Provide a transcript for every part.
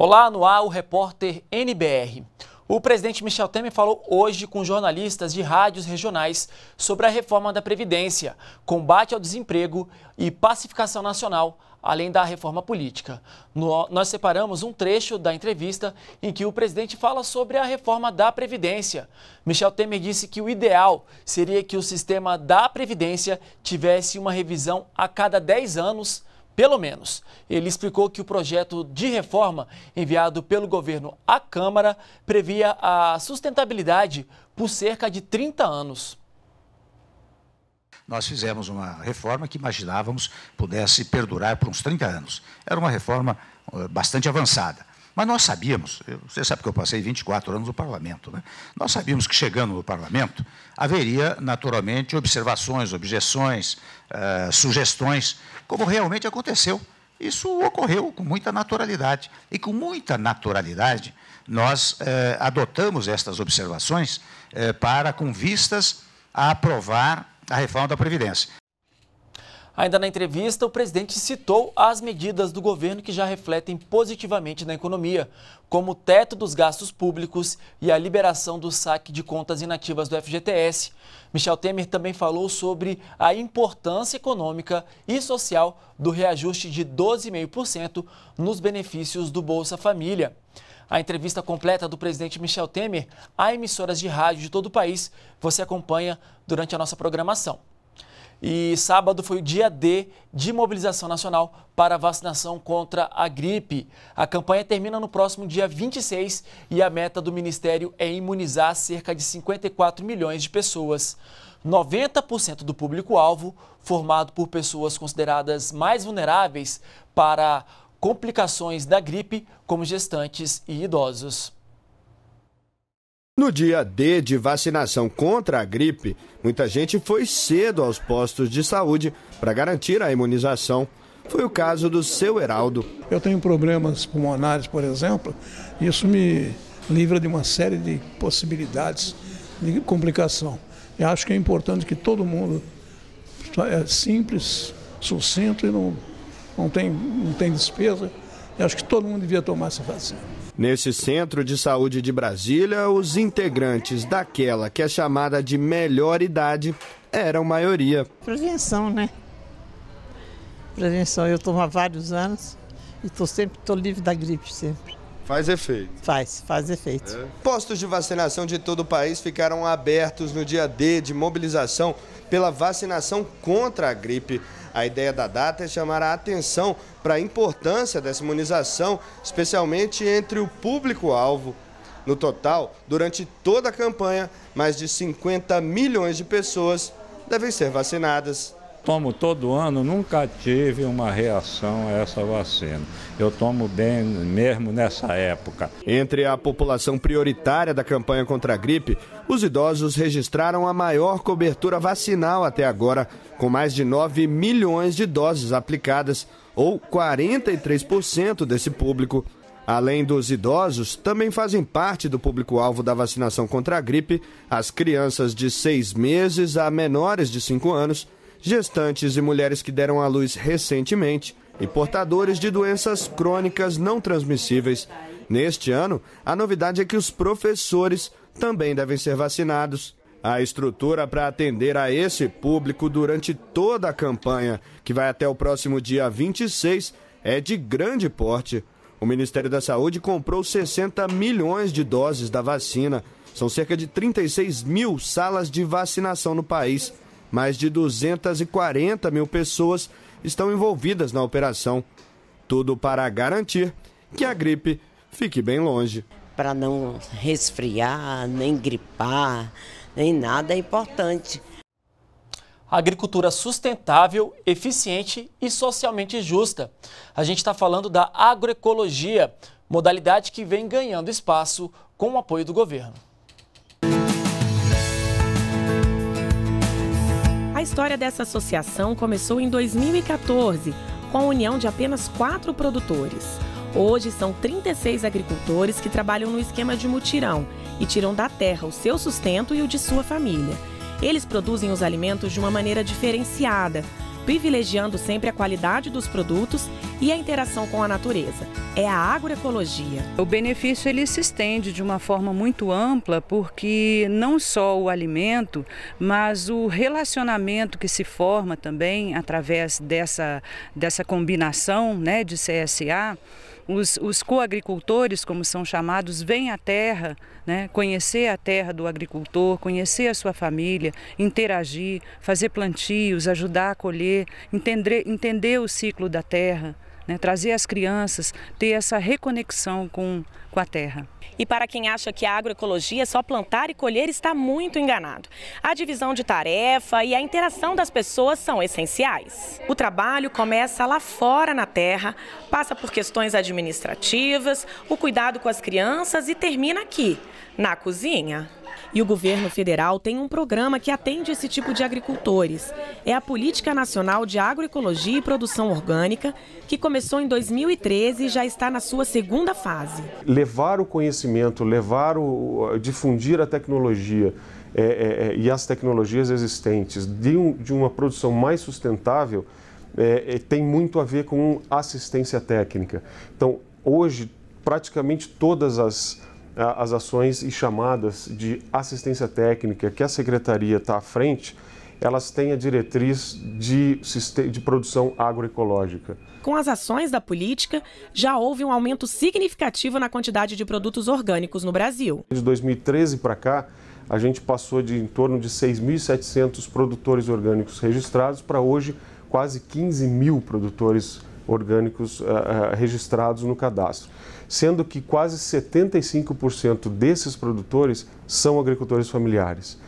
Olá, no ar o repórter NBR. O presidente Michel Temer falou hoje com jornalistas de rádios regionais sobre a reforma da Previdência, combate ao desemprego e pacificação nacional, além da reforma política. No, nós separamos um trecho da entrevista em que o presidente fala sobre a reforma da Previdência. Michel Temer disse que o ideal seria que o sistema da Previdência tivesse uma revisão a cada 10 anos pelo menos. Ele explicou que o projeto de reforma enviado pelo governo à Câmara previa a sustentabilidade por cerca de 30 anos nós fizemos uma reforma que imaginávamos pudesse perdurar por uns 30 anos. Era uma reforma eh, bastante avançada. Mas nós sabíamos, você sabe que eu passei 24 anos no parlamento, né? nós sabíamos que chegando no parlamento haveria, naturalmente, observações, objeções, uh, sugestões, como realmente aconteceu. Isso ocorreu com muita naturalidade. E com muita naturalidade, nós eh, adotamos estas observações eh, para, com vistas a aprovar a reforma da Previdência. Ainda na entrevista, o presidente citou as medidas do governo que já refletem positivamente na economia, como o teto dos gastos públicos e a liberação do saque de contas inativas do FGTS. Michel Temer também falou sobre a importância econômica e social do reajuste de 12,5% nos benefícios do Bolsa Família. A entrevista completa do presidente Michel Temer a emissoras de rádio de todo o país você acompanha durante a nossa programação. E sábado foi o dia D de mobilização nacional para vacinação contra a gripe. A campanha termina no próximo dia 26 e a meta do Ministério é imunizar cerca de 54 milhões de pessoas. 90% do público-alvo, formado por pessoas consideradas mais vulneráveis para complicações da gripe, como gestantes e idosos. No dia D de vacinação contra a gripe, muita gente foi cedo aos postos de saúde para garantir a imunização. Foi o caso do seu Heraldo. Eu tenho problemas pulmonares, por exemplo, e isso me livra de uma série de possibilidades de complicação. Eu acho que é importante que todo mundo é simples, sucinto e não, não, tem, não tem despesa. Eu acho que todo mundo devia tomar essa vacina. Nesse centro de saúde de Brasília, os integrantes daquela que é chamada de melhor idade eram maioria. Prevenção, né? Prevenção. Eu tomo há vários anos e estou sempre tô livre da gripe sempre. Faz efeito. Faz, faz efeito. É. Postos de vacinação de todo o país ficaram abertos no dia D de mobilização pela vacinação contra a gripe. A ideia da data é chamar a atenção para a importância dessa imunização, especialmente entre o público-alvo. No total, durante toda a campanha, mais de 50 milhões de pessoas devem ser vacinadas tomo todo ano, nunca tive uma reação a essa vacina. Eu tomo bem mesmo nessa época. Entre a população prioritária da campanha contra a gripe, os idosos registraram a maior cobertura vacinal até agora, com mais de 9 milhões de doses aplicadas, ou 43% desse público. Além dos idosos, também fazem parte do público-alvo da vacinação contra a gripe as crianças de seis meses a menores de cinco anos gestantes e mulheres que deram à luz recentemente e portadores de doenças crônicas não transmissíveis. Neste ano, a novidade é que os professores também devem ser vacinados. A estrutura para atender a esse público durante toda a campanha, que vai até o próximo dia 26, é de grande porte. O Ministério da Saúde comprou 60 milhões de doses da vacina. São cerca de 36 mil salas de vacinação no país. Mais de 240 mil pessoas estão envolvidas na operação. Tudo para garantir que a gripe fique bem longe. Para não resfriar, nem gripar, nem nada é importante. Agricultura sustentável, eficiente e socialmente justa. A gente está falando da agroecologia, modalidade que vem ganhando espaço com o apoio do governo. A história dessa associação começou em 2014, com a união de apenas quatro produtores. Hoje são 36 agricultores que trabalham no esquema de mutirão e tiram da terra o seu sustento e o de sua família. Eles produzem os alimentos de uma maneira diferenciada, privilegiando sempre a qualidade dos produtos e a interação com a natureza. É a agroecologia. O benefício ele se estende de uma forma muito ampla, porque não só o alimento, mas o relacionamento que se forma também através dessa, dessa combinação né, de CSA os, os coagricultores, como são chamados, vêm à terra, né, conhecer a terra do agricultor, conhecer a sua família, interagir, fazer plantios, ajudar a colher, entender, entender o ciclo da terra né? trazer as crianças, ter essa reconexão com, com a terra. E para quem acha que a agroecologia é só plantar e colher, está muito enganado. A divisão de tarefa e a interação das pessoas são essenciais. O trabalho começa lá fora na terra, passa por questões administrativas, o cuidado com as crianças e termina aqui, na cozinha. E o governo federal tem um programa que atende esse tipo de agricultores. É a Política Nacional de Agroecologia e Produção Orgânica, que começou em 2013 e já está na sua segunda fase. Levar o conhecimento, levar o. difundir a tecnologia. É, é, é, e as tecnologias existentes de, um, de uma produção mais sustentável é, é tem muito a ver com assistência técnica. Então, hoje, praticamente todas as as ações e chamadas de assistência técnica que a secretaria está à frente, elas têm a diretriz de, de produção agroecológica. Com as ações da política, já houve um aumento significativo na quantidade de produtos orgânicos no Brasil. De 2013 para cá, a gente passou de em torno de 6.700 produtores orgânicos registrados para hoje quase 15 mil produtores orgânicos orgânicos ah, ah, registrados no cadastro, sendo que quase 75% desses produtores são agricultores familiares.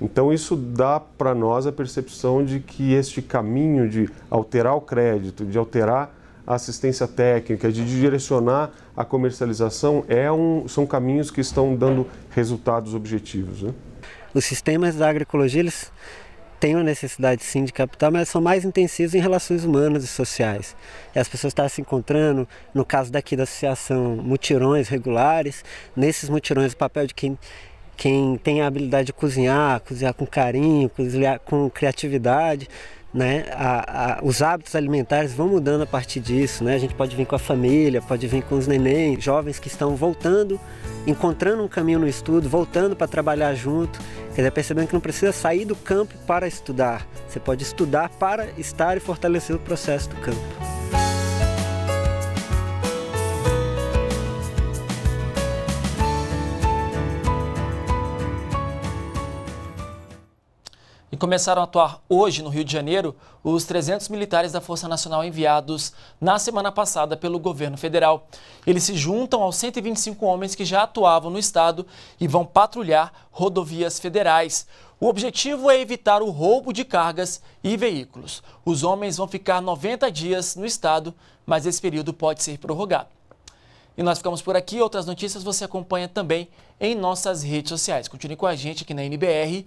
Então, isso dá para nós a percepção de que este caminho de alterar o crédito, de alterar a assistência técnica, de direcionar a comercialização, é um, são caminhos que estão dando resultados objetivos. Né? Os sistemas da agroecologia, eles tem uma necessidade sim de capital, mas são mais intensivos em relações humanas e sociais. E as pessoas estão tá se encontrando, no caso daqui da associação, mutirões regulares. Nesses mutirões, o papel de quem, quem tem a habilidade de cozinhar, cozinhar com carinho, cozinhar com criatividade, né? A, a, os hábitos alimentares vão mudando a partir disso, né? A gente pode vir com a família, pode vir com os neném, jovens que estão voltando, encontrando um caminho no estudo, voltando para trabalhar junto, quer dizer, percebendo que não precisa sair do campo para estudar, você pode estudar para estar e fortalecer o processo do campo. E começaram a atuar hoje no Rio de Janeiro os 300 militares da Força Nacional enviados na semana passada pelo governo federal. Eles se juntam aos 125 homens que já atuavam no estado e vão patrulhar rodovias federais. O objetivo é evitar o roubo de cargas e veículos. Os homens vão ficar 90 dias no estado, mas esse período pode ser prorrogado. E nós ficamos por aqui. Outras notícias você acompanha também em nossas redes sociais. Continue com a gente aqui na NBR